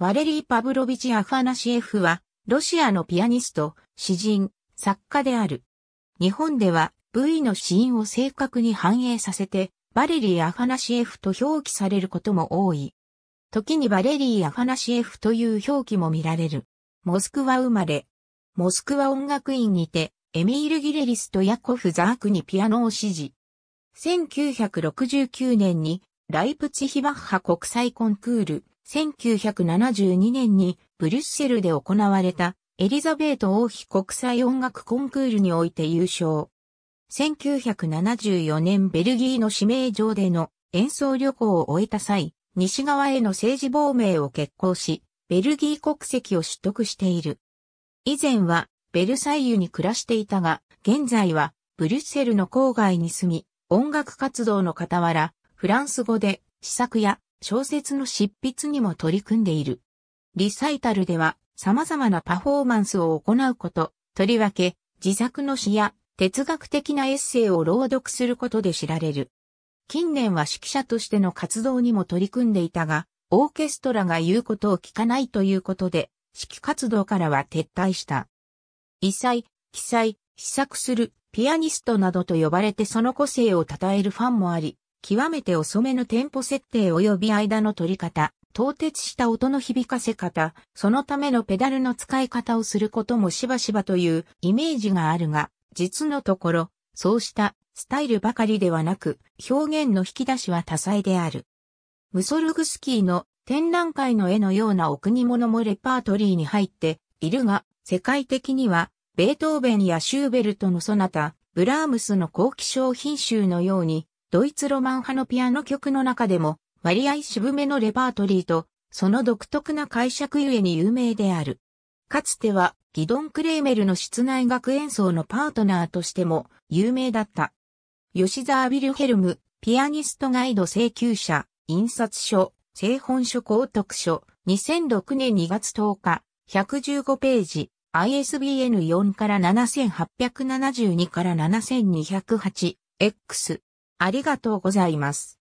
ワレリー・パブロビチ・アファナシエフは、ロシアのピアニスト、詩人、作家である。日本では、V の死因を正確に反映させて、バレリー・アファナシエフと表記されることも多い。時にバレリー・アファナシエフという表記も見られる。モスクワ生まれ。モスクワ音楽院にて、エミール・ギレリスとヤコフ・ザークにピアノを指示。1969年に、ライプツヒバッハ国際コンクール、1972年にブリュッセルで行われたエリザベート王妃国際音楽コンクールにおいて優勝。1974年ベルギーの指名上での演奏旅行を終えた際、西側への政治亡命を決行し、ベルギー国籍を取得している。以前はベルサイユに暮らしていたが、現在はブリュッセルの郊外に住み、音楽活動の傍ら、フランス語で試作や小説の執筆にも取り組んでいる。リサイタルでは様々なパフォーマンスを行うこと、とりわけ自作の詩や哲学的なエッセイを朗読することで知られる。近年は指揮者としての活動にも取り組んでいたが、オーケストラが言うことを聞かないということで、指揮活動からは撤退した。異彩、奇彩、試作する、ピアニストなどと呼ばれてその個性を称えるファンもあり、極めて遅めのテンポ設定及び間の取り方、凍結した音の響かせ方、そのためのペダルの使い方をすることもしばしばというイメージがあるが、実のところ、そうしたスタイルばかりではなく、表現の引き出しは多彩である。ムソルグスキーの展覧会の絵のようなお国物もレパートリーに入っているが、世界的には、ベートーベンやシューベルトのそなた、ブラームスの後期商品集のように、ドイツロマン派のピアノ曲の中でも、割合渋めのレパートリーと、その独特な解釈ゆえに有名である。かつては、ギドン・クレーメルの室内楽演奏のパートナーとしても有名だった。吉沢ビルヘルム、ピアニストガイド請求者、印刷書、製本書公読書、2006年2月10日、115ページ、ISBN4 から7872から 7208X、ありがとうございます。